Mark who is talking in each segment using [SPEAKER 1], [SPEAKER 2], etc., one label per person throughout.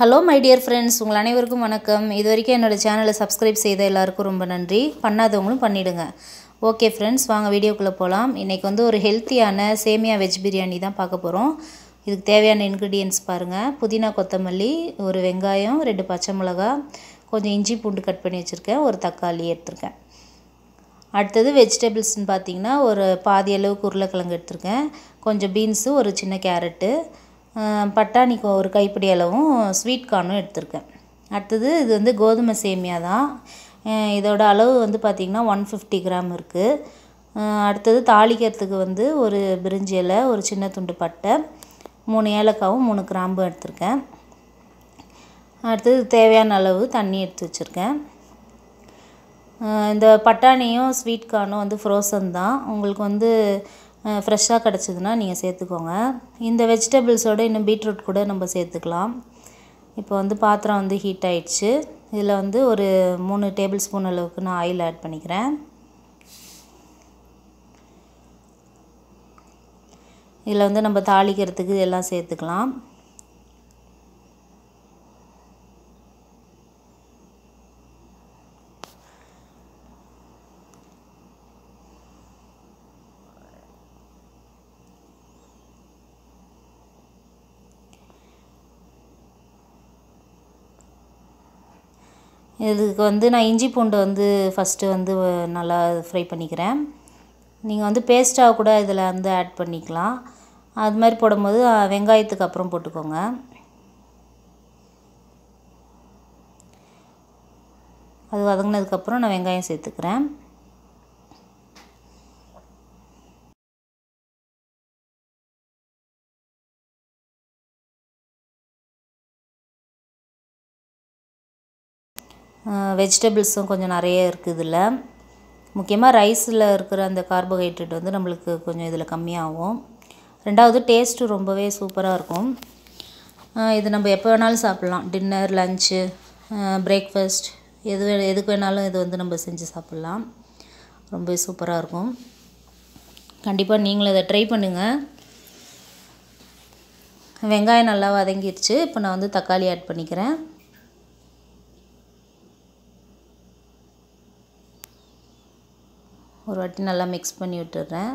[SPEAKER 1] hello my dear friends உங்கள் அனைவருக்கும் வணக்கம் இது வரைக்கும் என்னோடய சேனலை சப்ஸ்கிரைப் செய்த எல்லாருக்கும் ரொம்ப நன்றி பண்ணாதவங்களும் பண்ணிவிடுங்க ஓகே ஃப்ரெண்ட்ஸ் வாங்க வீடியோக்குள்ளே போகலாம் இன்றைக்கி வந்து ஒரு ஹெல்த்தியான சேமியா வெஜ் பிரியாணி தான் பார்க்க போகிறோம் இதுக்கு தேவையான இன்க்ரீடியன்ஸ் பாருங்கள் புதினா கொத்தமல்லி ஒரு வெங்காயம் ரெண்டு பச்சை மிளகா கொஞ்சம் இஞ்சி பூண்டு கட் பண்ணி வச்சுருக்கேன் ஒரு தக்காளி எடுத்திருக்கேன் அடுத்தது வெஜிடபிள்ஸ்னு பார்த்திங்கன்னா ஒரு பாதி அளவுக்கு உருளைக்கிழங்கு எடுத்திருக்கேன் கொஞ்சம் பீன்ஸு ஒரு சின்ன கேரட்டு பட்டாணிக்கு ஒரு கைப்பிடி அளவும் ஸ்வீட் கார்னும் எடுத்திருக்கேன் அடுத்தது இது வந்து கோதுமை சேமியா தான் இதோட அளவு வந்து பார்த்திங்கன்னா ஒன் ஃபிஃப்டி கிராம் இருக்குது அடுத்தது தாளிக்கிறதுக்கு வந்து ஒரு பிரிஞ்சி இலை ஒரு சின்ன துண்டு பட்டை மூணு ஏலக்காவும் மூணு கிராம்பும் எடுத்திருக்கேன் அடுத்தது தேவையான அளவு தண்ணி எடுத்து வச்சுருக்கேன் இந்த பட்டாணியும் ஸ்வீட் கார்னும் வந்து ஃப்ரோசன் தான் உங்களுக்கு வந்து ஃப்ரெஷ்ஷாக கிடச்சிதுன்னா நீங்கள் சேர்த்துக்கோங்க இந்த வெஜிடபிள்ஸோடு இன்னும் பீட்ரூட் கூட நம்ம சேர்த்துக்கலாம் இப்போ வந்து பாத்திரம் வந்து ஹீட் ஆயிடுச்சு இதில் வந்து ஒரு மூணு டேபிள் ஸ்பூன் அளவுக்கு நான் ஆயில் ஆட் பண்ணிக்கிறேன் இதில் வந்து நம்ம தாளிக்கிறதுக்கு இதெல்லாம் சேர்த்துக்கலாம் இதுக்கு வந்து நான் இஞ்சி பூண்டு வந்து ஃபஸ்ட்டு வந்து நல்லா ஃப்ரை பண்ணிக்கிறேன் நீங்கள் வந்து பேஸ்ட்டாக கூட இதில் வந்து ஆட் பண்ணிக்கலாம் அது மாதிரி போடும்போது வெங்காயத்துக்கு அப்புறம் போட்டுக்கோங்க அது வதங்கினதுக்கப்புறம் நான் வெங்காயம் சேர்த்துக்கிறேன் வெஜிடபிள்ஸும் கொஞ்சம் நிறைய இருக்குது இதில் முக்கியமாக ரைஸில் இருக்கிற அந்த கார்போஹைட்ரேட் வந்து நம்மளுக்கு கொஞ்சம் இதில் கம்மியாகும் ரெண்டாவது டேஸ்ட்டு ரொம்பவே சூப்பராக இருக்கும் இது நம்ம எப்போ வேணாலும் சாப்பிட்லாம் டின்னர் லஞ்சு பிரேக்ஃபாஸ்ட் எது எதுக்கு வேணாலும் இது வந்து நம்ம செஞ்சு சாப்பிட்லாம் ரொம்பவே சூப்பராக இருக்கும் கண்டிப்பாக நீங்களும் இதை ட்ரை பண்ணுங்கள் வெங்காயம் நல்லா வதங்கிடுச்சு இப்போ நான் வந்து தக்காளி ஆட் பண்ணிக்கிறேன் ஒரு வாட்டி நல்லா மிக்ஸ் பண்ணி விட்டுடுறேன்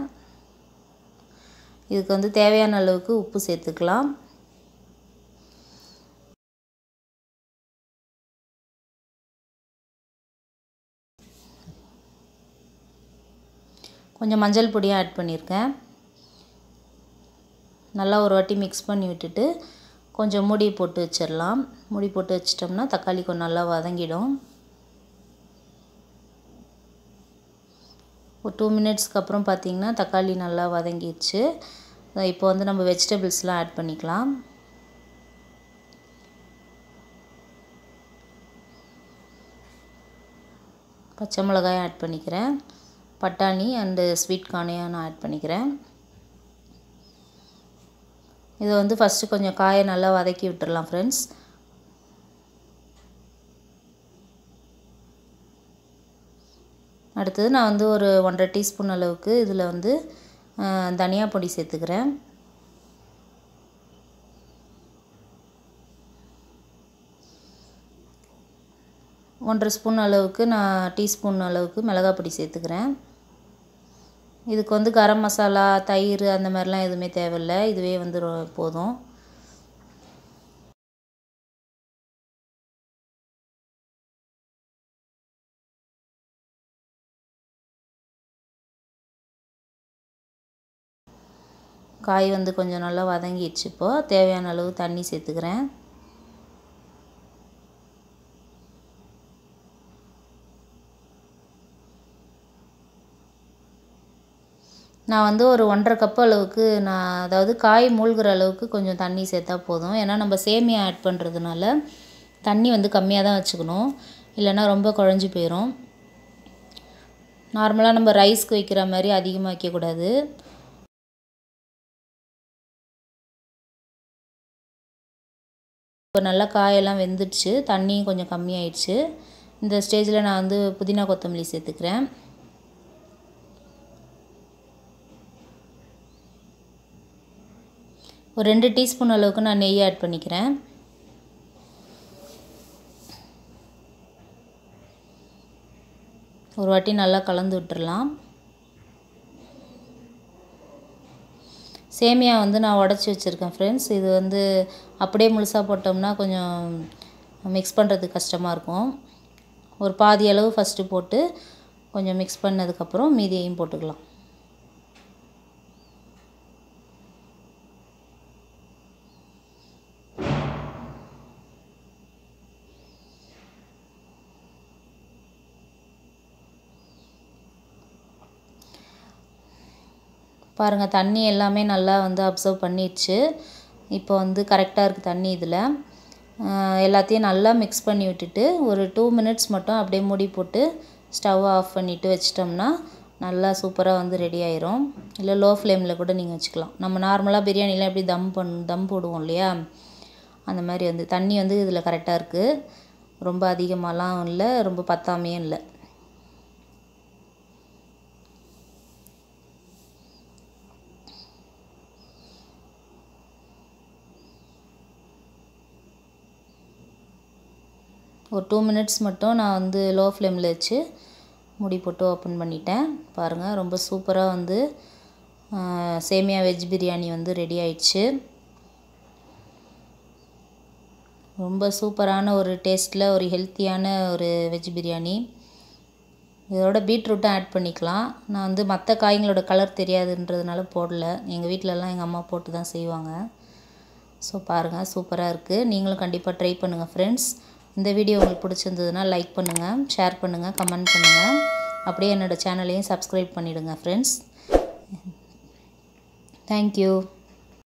[SPEAKER 1] இதுக்கு வந்து தேவையான அளவுக்கு உப்பு சேர்த்துக்கலாம் கொஞ்சம் மஞ்சள் பொடியும் ஆட் பண்ணியிருக்கேன் நல்லா ஒரு வாட்டி மிக்ஸ் பண்ணி விட்டுட்டு கொஞ்சம் மூடி போட்டு வச்சிடலாம் மூடி போட்டு வச்சிட்டோம்னா தக்காளி கொஞ்சம் நல்லா வதங்கிடும் ஒரு டூ மினிட்ஸ்க்கு அப்புறம் பார்த்திங்கன்னா தக்காளி நல்லா வதங்கிடுச்சு இப்போ வந்து நம்ம வெஜிடபிள்ஸ்லாம் ஆட் பண்ணிக்கலாம் பச்சை மிளகாயும் ஆட் பண்ணிக்கிறேன் பட்டாணி அண்டு ஸ்வீட் கார்னையும் நான் ஆட் பண்ணிக்கிறேன் இதை வந்து ஃபஸ்ட்டு கொஞ்சம் காயை நல்லா வதக்கி விட்டுடலாம் ஃப்ரெண்ட்ஸ் அடுத்தது நான் வந்து ஒரு ஒன்றரை டீஸ்பூன் அளவுக்கு இதில் வந்து தனியா பொடி சேர்த்துக்கிறேன் ஒன்றரை ஸ்பூன் அளவுக்கு நான் டீஸ்பூன் அளவுக்கு மிளகாய் பொடி சேர்த்துக்கிறேன் இதுக்கு வந்து கரம் மசாலா தயிர் அந்த மாதிரிலாம் எதுவுமே தேவையில்லை இதுவே வந்து போதும் காய் வந்து கொஞ்சம் நல்லா வதங்கிடுச்சு இப்போது தேவையான அளவு தண்ணி சேர்த்துக்கிறேன் நான் வந்து ஒரு ஒன்றரை கப் அளவுக்கு நான் அதாவது காய் மூழ்கிற அளவுக்கு கொஞ்சம் தண்ணி சேர்த்தா போதும் ஏன்னா நம்ம சேமியா ஆட் பண்ணுறதுனால தண்ணி வந்து கம்மியாக தான் வச்சுக்கணும் இல்லைன்னா ரொம்ப குழஞ்சி போயிடும் நார்மலாக நம்ம ரைஸ்க்கு வைக்கிற மாதிரி அதிகமாக வைக்கக்கூடாது இப்போ நல்லா காயெல்லாம் வெந்துடுச்சு தண்ணியும் கொஞ்சம் கம்மியாயிடுச்சு இந்த ஸ்டேஜில் நான் வந்து புதினா கொத்தமல்லி சேர்த்துக்கிறேன் ஒரு ரெண்டு டீஸ்பூன் அளவுக்கு நான் நெய் ஆட் பண்ணிக்கிறேன் ஒரு வாட்டி நல்லா கலந்து விட்டுடலாம் சேமியா வந்து நான் உடச்சி வச்சுருக்கேன் ஃப்ரெண்ட்ஸ் இது வந்து அப்படியே முழுசாக போட்டோம்னா கொஞ்சம் மிக்ஸ் பண்ணுறது கஷ்டமாக இருக்கும் ஒரு பாதி அளவு ஃபஸ்ட்டு போட்டு கொஞ்சம் மிக்ஸ் பண்ணதுக்கப்புறம் மீதியையும் போட்டுக்கலாம் பாருங்கள் தண்ணி எல்லாமே நல்லா வந்து அப்சர்வ் பண்ணிடுச்சு இப்போ வந்து கரெக்டாக இருக்குது தண்ணி இதில் எல்லாத்தையும் நல்லா மிக்ஸ் பண்ணி விட்டுட்டு ஒரு டூ மினிட்ஸ் மட்டும் அப்படியே மூடி போட்டு ஸ்டவ் ஆஃப் பண்ணிவிட்டு வச்சிட்டோம்னா நல்லா சூப்பராக வந்து ரெடி ஆயிரும் இல்லை லோ ஃப்ளேமில் கூட நீங்கள் வச்சுக்கலாம் நம்ம நார்மலாக பிரியாணிலாம் எப்படி தம் பண் தம் போடுவோம் இல்லையா அந்த மாதிரி வந்து தண்ணி வந்து இதில் கரெக்டாக இருக்குது ரொம்ப அதிகமாகலாம் இல்லை ரொம்ப பத்தாமையும் இல்லை ஒரு டூ மினிட்ஸ் மட்டும் நான் வந்து லோ ஃப்ளேமில் வச்சு முடி போட்டு ஓப்பன் பண்ணிட்டேன் பாருங்கள் ரொம்ப சூப்பராக வந்து சேமியா வெஜ் பிரியாணி வந்து ரெடி ஆயிடுச்சு ரொம்ப சூப்பரான ஒரு டேஸ்ட்டில் ஒரு ஹெல்த்தியான ஒரு வெஜ் பிரியாணி இதோட பீட்ரூட்டும் ஆட் பண்ணிக்கலாம் நான் வந்து மற்ற காய்களோட கலர் தெரியாதுன்றதுனால போடல எங்கள் வீட்டிலலாம் எங்கள் அம்மா போட்டு தான் செய்வாங்க ஸோ பாருங்கள் சூப்பராக இருக்குது நீங்களும் கண்டிப்பாக ட்ரை பண்ணுங்கள் ஃப்ரெண்ட்ஸ் இந்த வீடியோ உங்களுக்கு பிடிச்சிருந்ததுனால் லைக் பண்ணுங்கள் ஷேர் பண்ணுங்கள் கமெண்ட் பண்ணுங்கள் அப்படியே என்னோடய சேனலையும் சப்ஸ்கிரைப் பண்ணிவிடுங்க ஃப்ரெண்ட்ஸ் தேங்க்யூ